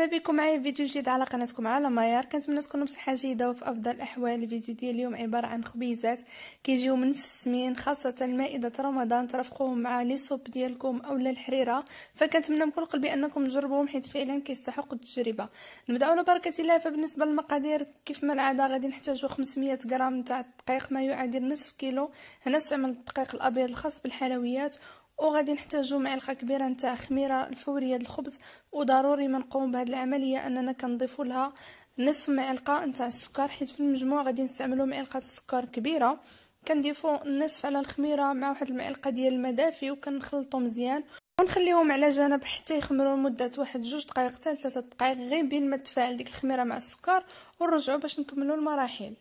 مرحبا بكم معايا في فيديو جديد على قناتكم على ماير كنتمنى تكونوا بصحه جيده وفي افضل الاحوال الفيديو ديال اليوم عباره عن خبيزات كيجيو من السمين خاصه مائده رمضان ترافقوهم مع لي سوب ديالكم اولا الحريره فكنتمنى من كل قلبي انكم تجربوهم حيت فعلا كيستحقوا التجربه نبداو على بركه الله فبالنسبه للمقادير كيف ما العاده غادي نحتاجو 500 غرام تاع الدقيق ما يعادل نصف كيلو هنا استعملت الدقيق الابيض الخاص بالحلويات وغادي نحتاجو معلقه كبيره نتاع خميره الفوريه الخبز وضروري ما نقوم بهذه العمليه اننا كنضيفوا لها نصف معلقه نتاع السكر حيت في المجموع غادي نستعملو معلقه سكر كبيره كنضيفوا النصف على الخميره مع واحد المعلقه ديال الماء دافي وكنخلطو مزيان ونخليهم على جنب حتى يخمروا لمده واحد جوج دقائق حتى ثلاثه دقائق غير بين ما تفاعل ديك الخميره مع السكر ونرجعوا باش نكملوا المراحل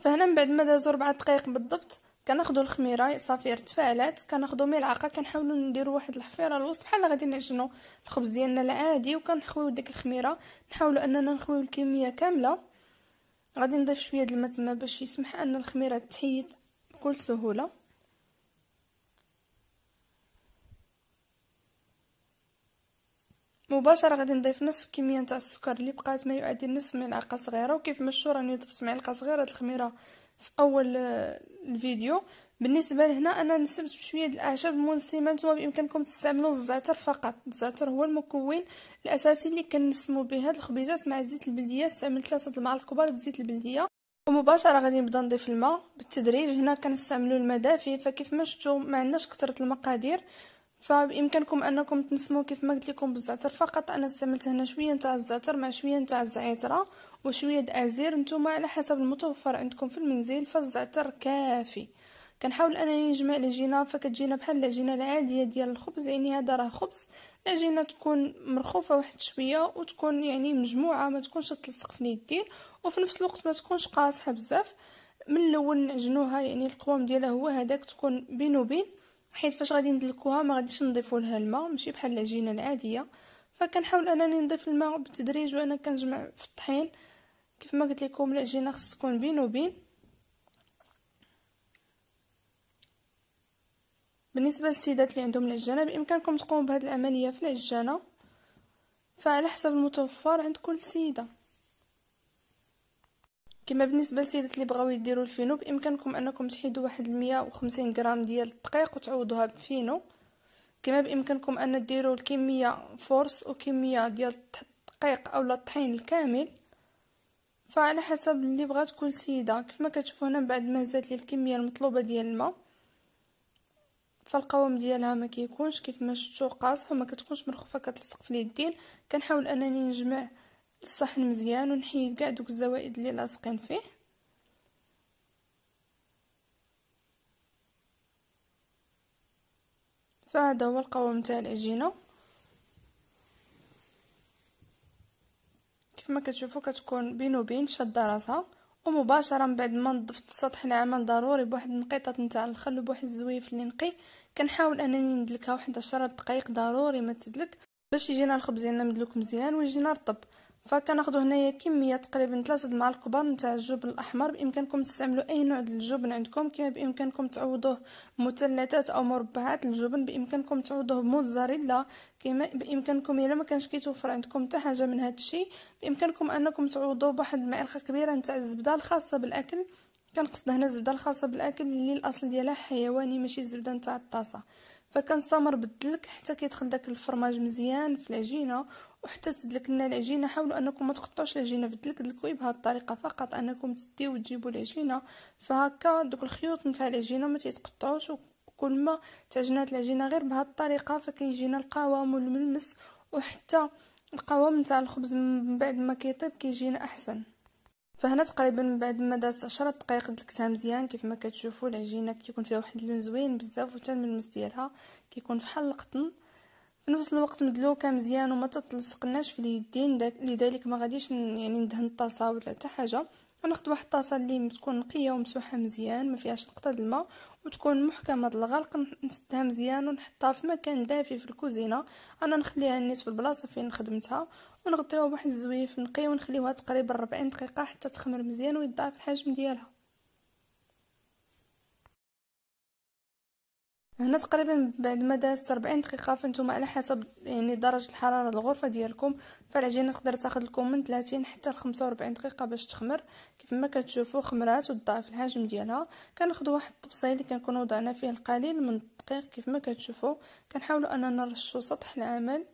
فهنا من بعد ما دازوا 4 دقائق بالضبط كناخذوا الخميره صافي ارتفالات كناخذوا ملعقه كنحاولوا نديروا واحد الحفيره الوسط بحال غادي نعجنوا الخبز ديالنا العادي وكنخويو ديك الخميره نحاولوا اننا نخويو الكميه كامله غادي نضيف شويه د الماء تما باش يسمح ان الخميره تحيد بكل سهوله مباشره غادي نضيف نصف كميه نتاع السكر اللي بقات ما يعادل نصف ملعقه صغيره وكيف ما شفتوا راني ضفت ملعقه صغيره د الخميره في اول آه، الفيديو بالنسبه لهنا انا نسبت بشويه الاعشاب المنسمه نتوما بامكانكم تستعملوا الزعتر فقط الزعتر هو المكون الاساسي اللي كنسمو به هاد الخبيزات مع زيت البلديه استعملت ثلاثة المعالق كبار زيت البلديه ومباشره غادي نبدا نضيف الماء بالتدريج هنا كنستعملوا الماء دافي فكيف ما شفتوا ما عندناش كثره المقادير فبامكانكم انكم تنسمو كيف ما قلت لكم بالزعتر فقط انا استعملت هنا شويه نتاع الزعتر مع شويه نتاع الزعتره وشويه الازير نتوما على حسب المتوفر عندكم في المنزل فالزعتر كافي كنحاول انني نجمع العجينه فكتجينا بحال العجينه العاديه ديال الخبز يعني هذا راه خبز العجينه تكون مرخوفه واحد شويه وتكون يعني مجموعه ما تكونش تلصق في اليدين وفي نفس الوقت ما تكونش قاصحه بزاف من الاول نعجنوها يعني القوام ديالها هو هذاك تكون بين وبين حيت فاش غادي ندلكوها ما غاديش نضيفوا لها الماء ماشي بحال العجينه العاديه فكنحاول انني نضيف الماء بالتدريج وانا كنجمع في الطحين كيف ما قلت لكم العجينه خص تكون بين وبين بالنسبه للسيدات اللي عندهم العجانه بامكانكم تقوموا بهذه العمليه في العجانه فعلى حسب المتوفر عند كل سيده كما بالنسبه للسيدات اللي بغاو يديروا الفينو بامكانكم انكم تحيدوا واحد 150 غرام ديال الدقيق وتعوضوها بفينو كما بامكانكم ان ديروا الكميه فورس وكميه ديال الدقيق اولا الطحين الكامل فعلى حسب اللي بغات كل سيده كيف ما كتشوفوا هنا من بعد ما زادت لي الكميه المطلوبه ديال الماء فالقوام ديالها ما كيكونش كيف ما شفتوا قاصح وما كتكونش مرخوفه كتلصق في اليدين كنحاول انني نجمع الصحن مزيان ونحيد كاع دوك الزوائد اللي لاصقين فيه فهذا هو القوام تاع العجينه كيف ما كتشوفوا كتكون بين وبين شاده راسها ومباشره من بعد ما نظفت السطح العمل ضروري بواحد النقيطه نتاع الخل وبواحد الزويف اللي نقي كنحاول انني ندلكها واحد 10 دقائق ضروري ما تدلك باش يجينا الخبز ديالنا مدلوك مزيان ويجينا رطب فكناخذوا هنايا كميه تقريبا د المعالق كبار نتاع الجبن الاحمر بامكانكم تستعملوا اي نوع الجبن عندكم كما بامكانكم تعوضوه مثلثات او مربعات الجبن بامكانكم تعوضوه بموتزاريلا كما بامكانكم الا ما كانش كيتوفر عندكم حتى حاجه من هذا الشيء بامكانكم انكم تعوضوه بواحد المعلقه كبيره نتاع الزبده الخاصه بالاكل كنقصد هنا الزبده الخاصه بالاكل اللي الاصل ديالها حيواني ماشي الزبده نتاع الطاسه فكنستمر بالدلك حتى كيدخل داك الفرماج مزيان في العجينه وحتى تدلك لنا العجينه حاولوا انكم ما تقطعوش العجينه في الدلك دلكوي بهذه الطريقه فقط انكم تديو وتجيبوا العجينه فهكا دوك الخيوط نتاع العجينه ما تيتقطعوش وكل ما تعجنات العجينه غير بهذه الطريقه فكيجينا القوام والملمس وحتى القوام نتاع الخبز من بعد ما كيطيب كيجينا احسن فهنا تقريبا من بعد ما دازت عشرة دقائق دلكتها مزيان كيف ما كتشوفوا العجينه كيكون فيها واحد اللون زوين بزاف وحتى الملمس ديالها كيكون فحال القطن في نفس الوقت مدلوكه مزيان وما تتلصقناش في اليدين لذلك ما غاديش يعني ندهن الطاسه ولا حتى حاجه غناخد واحد الطاسه اللي تكون نقيه ومسوحه مزيان ما فيهاش نقطه الماء وتكون محكمه الغلق نسدها مزيان ونحطها في مكان دافي في الكوزينه انا نخليها نيت في البلاصه فين خدمتها ونغطيوها بواحد الزويف نقي ونخليوها تقريبا 40 دقيقه حتى تخمر مزيان ويضاعف الحجم ديالها هنا تقريبا بعد ما دازت 40 دقيقه فانتم على حسب يعني درجه الحراره الغرفه ديالكم فالعجينه تقدر تاخذ لكم من 30 حتى ل 45 دقيقه باش تخمر كيف ما كتشوفوا خمرات وتضاعف الحجم ديالها كناخذ واحد الطبسيل اللي كنكون وضعنا فيه القليل من الدقيق كيف ما كتشوفوا كنحاولوا اننا نرشوا سطح العمل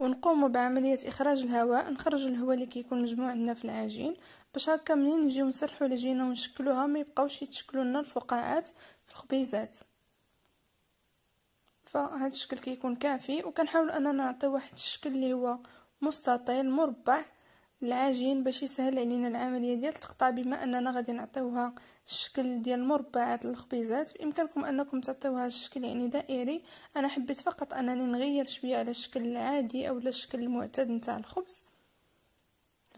ونقوموا بعملية إخراج الهواء نخرج الهواء اللي كيكون مجموع عندنا في العجين باش هكا منين نجيو نسرحوا العجينة ونشكلوها ما يبقاوش يتشكلوا لنا الفقاعات في الخبيزات فهاد الشكل كيكون كافي وكنحاول اننا نعطي واحد الشكل اللي هو مستطيل مربع العجين باش يسهل علينا العمليه ديال التقطع بما اننا غادي نعطيوها الشكل ديال مربعات الخبيزات بامكانكم انكم تعطيوها الشكل يعني دائري انا حبيت فقط انني نغير شويه على الشكل العادي او الشكل المعتاد نتاع الخبز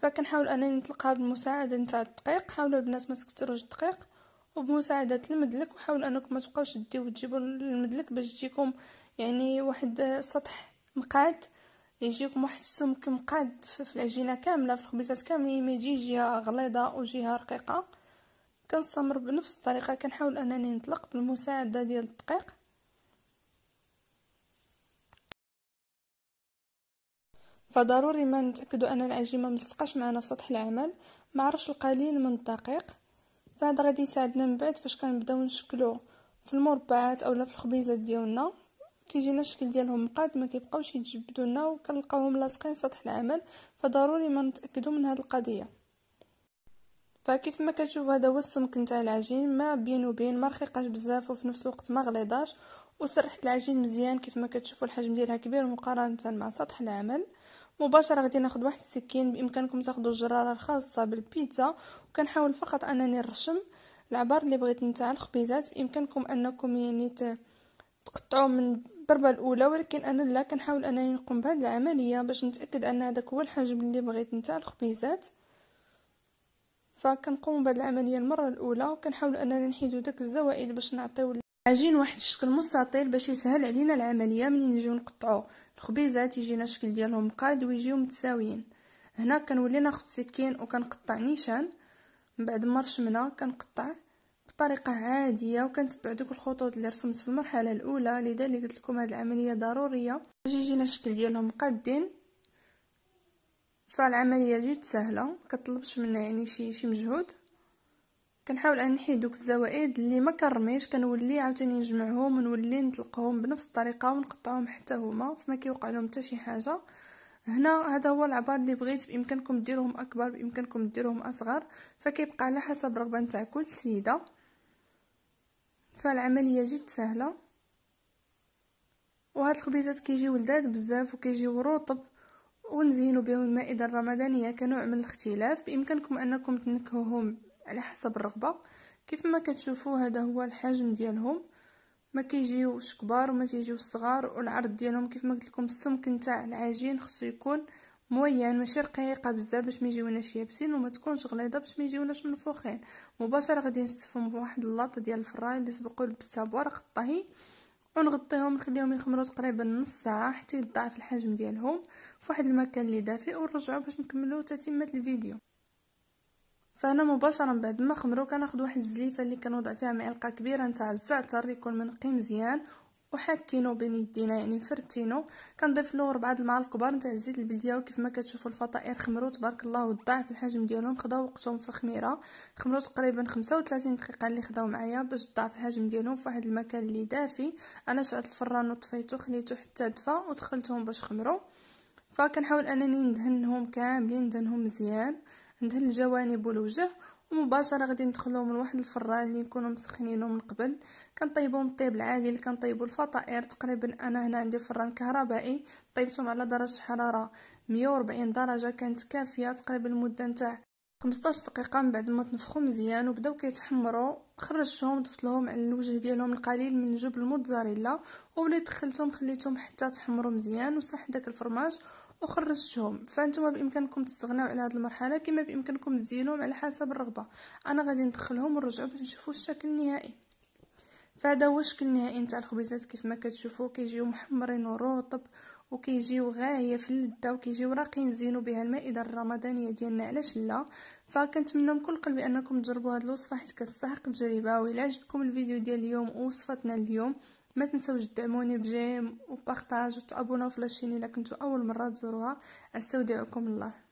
فكنحاول انني نطلقها بالمساعده نتاع الدقيق حاولوا البنات ما تكثروش الدقيق وبمساعدة المدلك وحاول انكم ما تبقاوش ديو تجيبوا المدلك باش يجيكم يعني واحد سطح مقاد يجيكم واحد السمك مقاد في العجينه كامله في الخبيزات كاملين ما يجي جهه غليظه وجهه رقيقه كنستمر بنفس الطريقه كنحاول انني نطلق بالمساعده ديال الدقيق فضروري ما نتاكدوا ان العجينه ملصقاش معنا في سطح العمل معرفش القليل من الدقيق فهاد غادي يساعدنا من بعد فاش كنبداو نشكلو في المربعات اولا في الخبيزات ديالنا كيجينا الشكل ديالهم مقاد ما كيبقاوش يتجبدوا لنا وكنلقاوهم لاصقين سطح العمل فضروري ما نتاكدوا من هذه القضيه فكيف ما كتشوفوا هذا هو السمك نتاع العجين ما بين وبين ما رقيقاش بزاف وفي نفس الوقت ما غليظاش وسرحت العجين مزيان كيف ما كتشوفوا الحجم ديالها كبير مقارنه مع سطح العمل مباشره غادي ناخذ واحد السكين بامكانكم تاخذوا الجراره الخاصه بالبيتزا وكنحاول فقط انني نرشم العبار اللي بغيت نتاع الخبيزات بامكانكم انكم يعني تقطعوا من الضربه الاولى ولكن انا لا كنحاول انني نقوم بهذه العمليه باش نتاكد ان هذاك هو الحجم اللي بغيت نتاع الخبيزات فكنقوم بهذه العمليه المره الاولى وكنحاول انني نحيدو داك الزوائد باش نعطيو عجين واحد الشكل مستطيل باش يسهل علينا العمليه ملي نجيو نقطعو الخبيزات تيجينا الشكل ديالهم قاد ويجيو متساويين هنا كنولي ناخد سكين وكنقطع نيشان من بعد ما رشمنا كنقطع بطريقه عاديه وكنتبع دوك الخطوط اللي رسمت في المرحله الاولى لذلك قلت لكم هذه العمليه ضروريه باش يجينا الشكل ديالهم قادين فالعمليه جد سهله كطلبش منا يعني شي شي مجهود كنحاول انحي دوك الزوائد اللي ما كنرميش كنولي عاوتاني نجمعهم ونولي نطلقهم بنفس الطريقه ونقطعهم حتى هما فما كيوقع لهم حتى شي حاجه هنا هذا هو العبار اللي بغيت بامكانكم ديروهم اكبر بامكانكم ديروهم اصغر فكيبقى على حسب الرغبه نتاع كل سيده فالعمليه جد سهله وهاد الخبيزات كيجيو لذاذ بزاف وكيجيو رطب ونزينوا بهم المائده الرمضانيه كنوع من الاختلاف بامكانكم انكم تنكهوهم على حسب الرغبه كيف ما كتشوفوا هذا هو الحجم ديالهم ما كيجيوش كبار وما تيجيو صغار والعرض ديالهم كيف ما قلت لكم السمك نتاع العجين خصو يكون موين ماشي رقيقه بزاف باش ما يجيوناش يابسين وما تكونش غليظه باش ما يجيوناش منفوخين مباشره غادي نستفهم بواحد اللاط ديال الفراي اللي سبقوا لبست بورق الطهي ونغطيهم نخليهم يخمروا تقريبا نص ساعه حتى يضاعف الحجم ديالهم فواحد المكان اللي دافئ ونرجعوا باش نكملوا تتمه الفيديو فهنا مباشرة من بعد ما خمرو كناخد واحد الزليفه اللي كنوضع فيها معلقه كبيره نتاع الزعتر يكون منقي مزيان وحكينو بين يدينا يعني فرتينو كنضيف له ربعه المعالق كبار نتاع الزيت البلديه وكيف ما كتشوفوا الفطائر خمرو تبارك الله والضعف الحجم ديالهم خداو وقتهم في الخميره خمرو تقريبا 35 دقيقه اللي خداو معايا باش ضعف الحجم ديالهم في واحد المكان اللي دافي انا شعلت الفران وطفيته خليته حتى دفا ودخلتهم باش خمرو فكنحاول انني ندهنهم كاملين ندهنهم مزيان ندهن الجوانب والوجه ومباشره غادي ندخلو من واحد الفران اللي يكونوا مسخنينه من قبل كنطيبوهم الطيب العادي اللي كنطيبوا الفطائر تقريبا انا هنا عندي فران كهربائي طيبتهم على درجه حراره 140 درجه كانت كافيه تقريبا المده نتاع 15 دقيقه من بعد ما تنفخوا مزيان وبداو كيتحمروا خرجتهم ضفت لهم على الوجه ديالهم القليل من جبن الموتزاريلا ولا دخلتهم خليتهم حتى تحمروا مزيان وصح داك الفرماج وخرجتهم فانتم بامكانكم تستغناو على هذه المرحله كما بامكانكم تزينوهم على حسب الرغبه انا غادي ندخلهم ونرجعوا باش نشوفوا الشكل النهائي فهذا هو الشكل النهائي نتاع الخبيزات كيف ما كتشوفوا كيجيو محمرين ورطب وكيجيو غايه في اللذه وكيجيو راقيين زينوا بها المائده الرمضانيه ديالنا علاش لا فكنتمنى من كل قلبي انكم تجربوا هذه الوصفه حيت كتستحق التجربه الى عجبكم الفيديو ديال اليوم ووصفتنا اليوم ما تنسوش تدعموني بجيم وبارطاج وتابوناو في لاشين الا كنتو اول مره تزوروها استودعكم الله